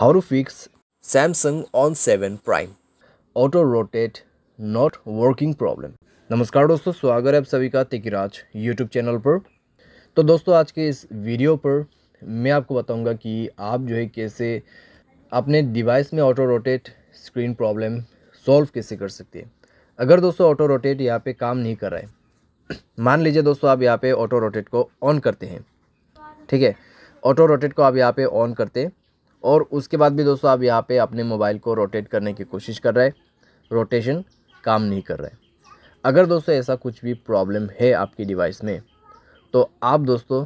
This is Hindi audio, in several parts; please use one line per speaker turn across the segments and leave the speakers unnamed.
How to fix Samsung on 7 Prime auto rotate not working problem नमस्कार दोस्तों स्वागत है आप सभी का तिकिराज यूट्यूब चैनल पर तो दोस्तों आज के इस वीडियो पर मैं आपको बताऊंगा कि आप जो है कैसे अपने डिवाइस में auto rotate screen problem solve कैसे कर सकते हैं अगर दोस्तों ऑटो रोटेट यहाँ पे काम नहीं कर रहा है मान लीजिए दोस्तों आप यहाँ पे ऑटो रोटेट को ऑन करते हैं ठीक है ऑटो रोटेट को आप यहाँ पे ऑन करते हैं और उसके बाद भी दोस्तों आप यहाँ पे अपने मोबाइल को रोटेट करने की कोशिश कर रहे हैं रोटेशन काम नहीं कर रहे अगर दोस्तों ऐसा कुछ भी प्रॉब्लम है आपकी डिवाइस में तो आप दोस्तों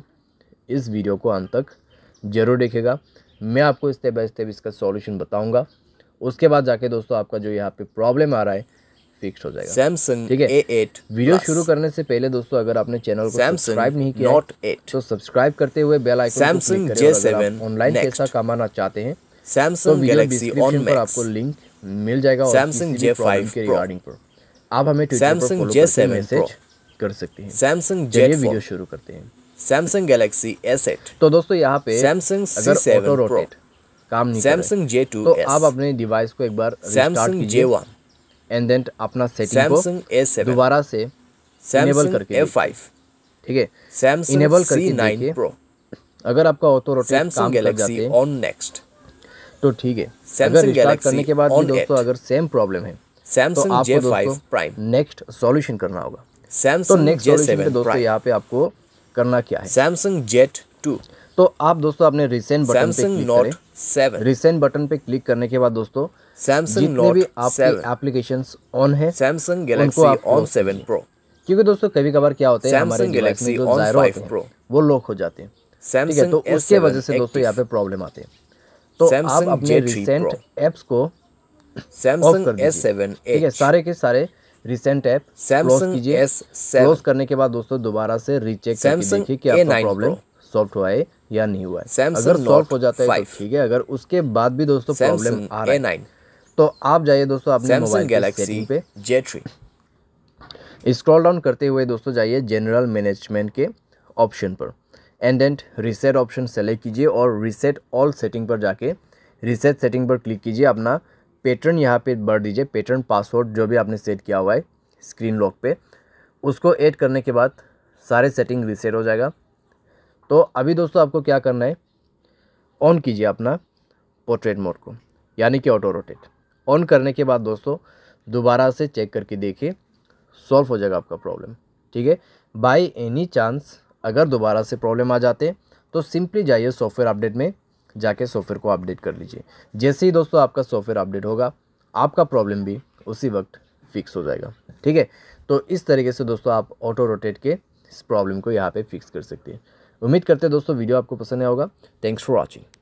इस वीडियो को अंत तक ज़रूर देखेगा मैं आपको स्टेप बाय स्टेप इसका सॉल्यूशन बताऊंगा उसके बाद जाके दोस्तों आपका जो यहाँ पे प्रॉब्लम आ रहा है फिक्स हो जाएगा सैमसंग ठीक है एट वीडियो शुरू करने से पहले दोस्तों अगर आपने चैनल को सब्सक्राइब नहीं किया नॉट एट तो सब्सक्राइब करते हुए bell icon Samsung J seven online पैसा कमाना चाहते हैं सैमसंग गैलेक्सी ऑन पर आपको लिंक मिल जाएगा सैमसंग जे फाइव के रिगार्डिंग पर
आप हमें सैमसंग जे सेवन से
कर सकते हैं सैमसंग जे वीडियो शुरू करते हैं सैमसंग गैलेक्सी एस एट तो दोस्तों यहाँ पे सैमसंग सी सेवन रोटेट काम नहीं सैमसंग जे टू तो आप अपने डिवाइस को एक बार Samsung J one and then अपना सेटिंग को दोबारा से इनेबल करके ए ठीक है सैमसंग इनेबल करके देखिए अगर आपका ऑटो रोटेट काम कर जाते ऑन नेक्स्ट तो ठीक है अगर रिस्टार्ट करने के बाद भी दोस्तों अगर सेम प्रॉब्लम है तो आपको दोस्तों प्राइम नेक्स्ट सॉल्यूशन करना होगा तो Samsung तो नेक्स्ट सॉल्यूशन पे दोस्तों यहाँ पे आपको करना क्या है सैमसंग जेट 2 तो आप दोस्तों आपने रिसेंट बटन पे क्लिक करें रिसेंट बटन पे क्लिक करने के बाद दोस्तों सैमसंग जितने भी आपके एप्लीकेशंस ऑन है Samsung Galaxy on seven pro क्योंकि दोस्तों कभी कभार क्या होते हैं हमारे गैलेक्सी जो जायरो वो लॉक हो जाते हैं ठीक है तो उसके वजह से दोस्तों यहाँ पे प्रॉब्लम आते हैं तो आप अपने रिसेंट एप्स को सैमसंग एस सेवन ठीक है सारे के सारे रिसेंट ऐप क्लोज कीजिए क्लोज करने के बाद दोस्तों दोबारा से रीचेक करके देखिए क्या प्रॉब्लम सॉल्व हुआ है या नहीं हुआ है Samsung अगर सॉल्व हो जाता है तो ठीक है अगर उसके बाद भी दोस्तों प्रॉब्लम आ रहा है तो आप जाइए दोस्तों अपने मोबाइल गैलेक्सी पे जेट्री स्क्रॉल डाउन करते हुए दोस्तों जाइए जनरल मैनेजमेंट के ऑप्शन पर and and reset option select कीजिए और रिसेट ऑल सेटिंग पर जाके रिसेट सेटिंग पर क्लिक कीजिए अपना पैटर्न यहाँ पे भर दीजिए पैटर्न पासवर्ड जो भी आपने सेट किया हुआ है स्क्रीन लॉक पे उसको ऐड करने के बाद सारे सेटिंग रिसेट हो जाएगा तो अभी दोस्तों आपको क्या करना है ऑन कीजिए अपना पोर्ट्रेट मोड को यानी कि ऑटो रोटेट ऑन करने के बाद दोस्तों दोबारा से चेक करके देखिए सॉल्व हो जाएगा आपका प्रॉब्लम ठीक है बाई एनी चांस अगर दोबारा से प्रॉब्लम आ जाते तो सिंपली जाइए सॉफ्टवेयर अपडेट में जाके सॉफ्टवेयर को अपडेट कर लीजिए जैसे ही दोस्तों आपका सॉफ्टवेयर अपडेट होगा आपका प्रॉब्लम भी उसी वक्त फिक्स हो जाएगा ठीक है तो इस तरीके से दोस्तों आप ऑटो रोटेट के इस प्रॉब्लम को यहाँ पे फिक्स कर सकते हैं उम्मीद करते हैं दोस्तों वीडियो आपको पसंद आया होगा थैंक्स फॉर वॉचिंग